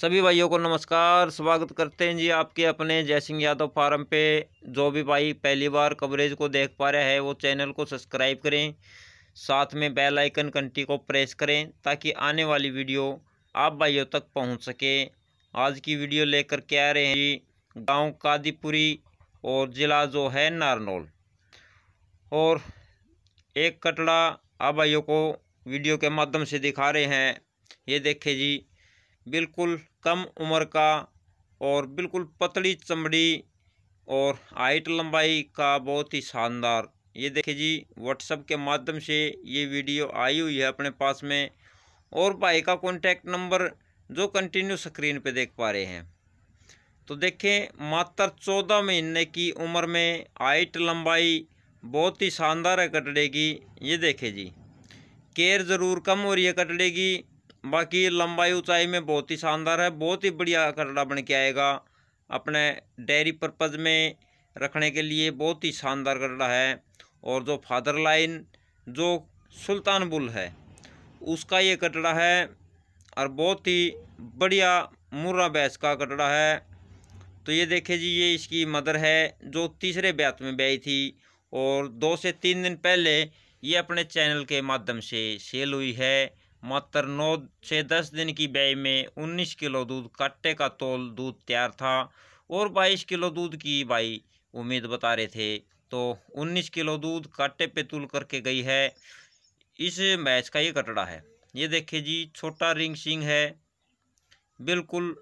सभी भाइयों को नमस्कार स्वागत करते हैं जी आपके अपने जय सिंह यादव फार्म पे जो भी भाई पहली बार कवरेज को देख पा रहे हैं वो चैनल को सब्सक्राइब करें साथ में बेल आइकन घंटी को प्रेस करें ताकि आने वाली वीडियो आप भाइयों तक पहुंच सके आज की वीडियो लेकर के आ रहे हैं जी गाँव कादीपुरी और ज़िला जो है नारनौल और एक कटड़ा आप भाइयों को वीडियो के माध्यम से दिखा रहे हैं ये देखे जी बिल्कुल कम उम्र का और बिल्कुल पतली चमड़ी और हाइट लंबाई का बहुत ही शानदार ये देखे जी व्हाट्सअप के माध्यम से ये वीडियो आई हुई है अपने पास में और भाई का कॉन्टैक्ट नंबर जो कंटिन्यू स्क्रीन पे देख पा रहे हैं तो देखें मात्र चौदह महीने की उम्र में हाइट लंबाई बहुत ही शानदार है कटड़े की ये देखें जी केयर ज़रूर कम हो रही है कटड़े की बाकी लंबाई ऊंचाई में बहुत ही शानदार है बहुत ही बढ़िया कटड़ा बन के आएगा अपने डेयरी पर्पज़ में रखने के लिए बहुत ही शानदार कटड़ा है और जो फादर लाइन जो सुल्तान बुल है उसका ये कटड़ा है और बहुत ही बढ़िया मुर्रा बैस का कटड़ा है तो ये देखे जी ये इसकी मदर है जो तीसरे ब्यात में ब्याई थी और दो से तीन दिन पहले ये अपने चैनल के माध्यम से सेल हुई है मात्र नौ से दस दिन की ब्याई में उन्नीस किलो दूध काटे का तोल दूध तैयार था और बाईस किलो दूध की भाई उम्मीद बता रहे थे तो उन्नीस किलो दूध काटे पे तुल करके गई है इस मैच का ये कटड़ा है ये देखिए जी छोटा रिंग सिंग है बिल्कुल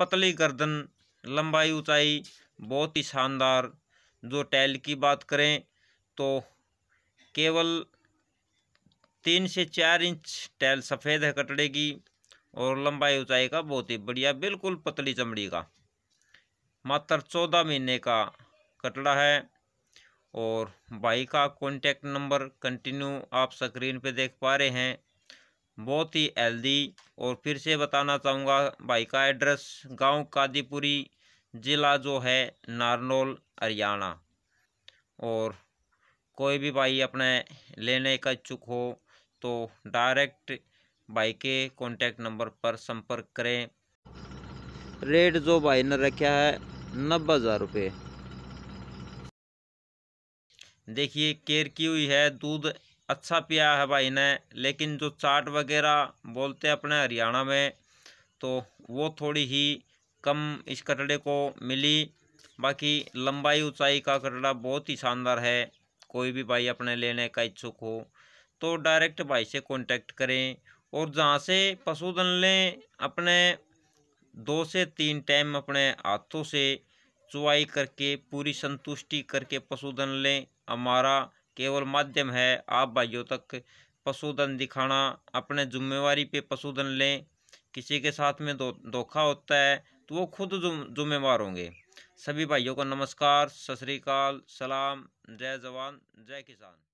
पतली गर्दन लंबाई ऊंचाई बहुत ही शानदार जो टाइल की बात करें तो केवल तीन से चार इंच टैल सफ़ेद है कटड़े की और लंबाई ऊंचाई का बहुत ही बढ़िया बिल्कुल पतली चमड़ी का मात्र चौदह महीने का कटड़ा है और भाई का कॉन्टैक्ट नंबर कंटिन्यू आप स्क्रीन पे देख पा रहे हैं बहुत ही हेल्दी और फिर से बताना चाहूँगा भाई का एड्रेस गांव कादीपुरी ज़िला जो है नारनौल हरियाणा और कोई भी भाई अपने लेने का इच्छुक हो तो डायरेक्ट भाई के कॉन्टैक्ट नंबर पर संपर्क करें रेट जो भाई ने रखा है नब्बे हज़ार रुपये देखिए केयर की हुई है दूध अच्छा पिया है भाई ने लेकिन जो चाट वगैरह बोलते हैं अपने हरियाणा में तो वो थोड़ी ही कम इस कटड़े को मिली बाकी लंबाई ऊंचाई का कटड़ा बहुत ही शानदार है कोई भी भाई अपने लेने का इच्छुक हो तो डायरेक्ट भाई से कांटेक्ट करें और जहाँ से पशुधन लें अपने दो से तीन टाइम अपने हाथों से चुवाई करके पूरी संतुष्टि करके पशुधन लें हमारा केवल माध्यम है आप भाइयों तक पशुधन दिखाना अपने जुम्मेवारी पे पशुधन लें किसी के साथ में धोखा दो, होता है तो वो खुद जुम्मेवार होंगे सभी भाइयों को नमस्कार सत श्रीकाल सलाम जय जवान जय किसान